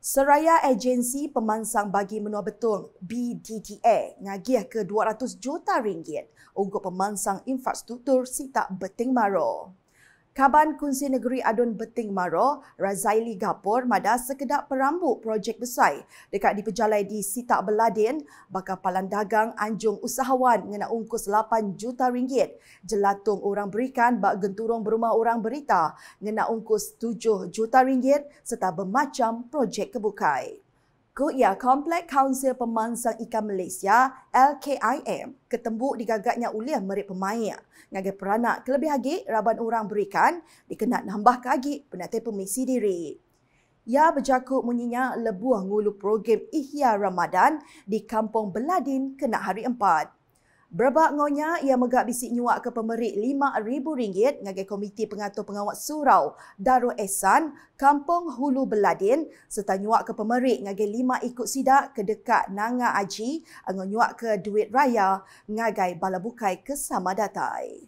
Seraya Agensi Pemansang Bagi Menua Betul BDTA ngagih ke 200 juta ringgit untuk pemansang infrastruktur Sita Beting Maro. Kaban Kunci Negeri Adun Beting Maro, Razaili Gapur, Mada sekedap perambuk projek besar dekat di Pejalai di Sitak Beladin, bakal palan dagang anjung usahawan mengena ungkus 8 juta ringgit. Jelatung orang berikan bak genturung berumah orang berita mengena ungkus 7 juta ringgit serta bermacam projek kebukai ya, Komplek Kaunsel Pemansang Ikan Malaysia, LKIM, ketemu digagaknya oleh merik pemain. Ngagai peranak kelebih lagi raban orang berikan, dikenak nambah kaki penatai pemisi diri. Ya berjakut munyinya lebuah ngulu program Ihya Ramadan di Kampung Beladin kena hari empat. Berbak ngonya ia megak bisik nyuak ke pemerik RM5,000 ngagai Komiti Pengatur Pengawas Surau Darul Ehsan, Kampung Hulu Beladin serta nyuak ke pemerik ngagai lima ikut sidak ke dekat Nanga Aji ngonyuak ke duit raya ngagai balabukai bukai ke sama datai.